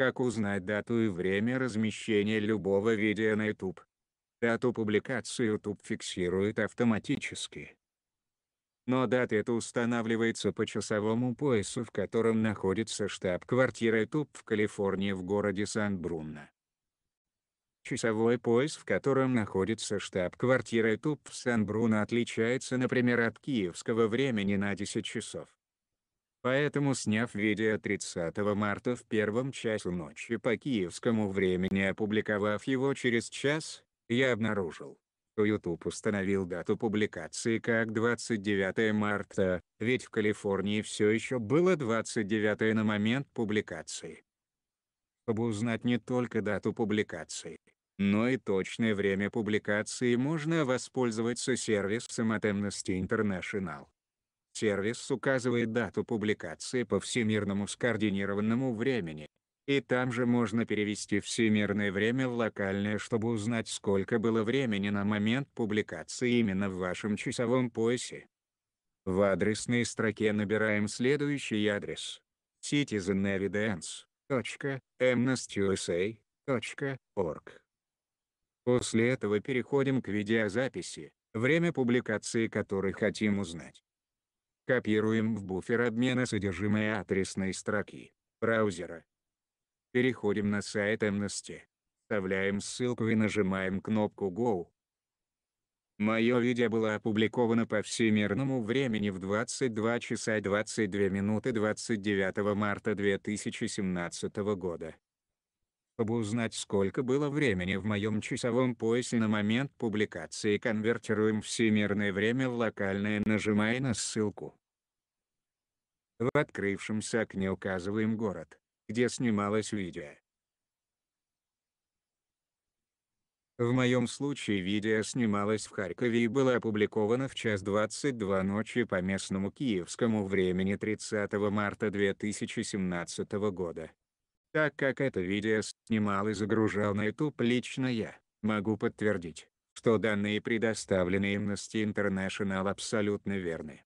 Как узнать дату и время размещения любого видео на YouTube? Дату публикации YouTube фиксирует автоматически. Но дата эта устанавливается по часовому поясу, в котором находится штаб-квартира YouTube в Калифорнии в городе Сан-Бруно. Часовой пояс, в котором находится штаб-квартира YouTube в Сан-Бруно отличается, например, от киевского времени на 10 часов. Поэтому сняв видео 30 марта в первом часу ночи по киевскому времени опубликовав его через час, я обнаружил, что YouTube установил дату публикации как 29 марта, ведь в Калифорнии все еще было 29 на момент публикации. Чтобы узнать не только дату публикации, но и точное время публикации можно воспользоваться сервисом от Amnesty International. Сервис указывает дату публикации по всемирному скоординированному времени. И там же можно перевести всемирное время в локальное, чтобы узнать сколько было времени на момент публикации именно в вашем часовом поясе. В адресной строке набираем следующий адрес. citizenevidence.amnestyusa.org После этого переходим к видеозаписи, время публикации которой хотим узнать. Копируем в буфер обмена содержимое адресной строки браузера. Переходим на сайт Amnesty. Вставляем ссылку и нажимаем кнопку Go. Мое видео было опубликовано по всемирному времени в 22 часа 22 минуты 29 марта 2017 года. Чтобы узнать сколько было времени в моем часовом поясе на момент публикации конвертируем всемирное время в локальное нажимая на ссылку. В открывшемся окне указываем город, где снималось видео. В моем случае видео снималось в Харькове и было опубликовано в час 22 ночи по местному киевскому времени 30 марта 2017 года. Так как это видео снимал и загружал на YouTube лично я, могу подтвердить, что данные предоставленные Amnesty International абсолютно верны.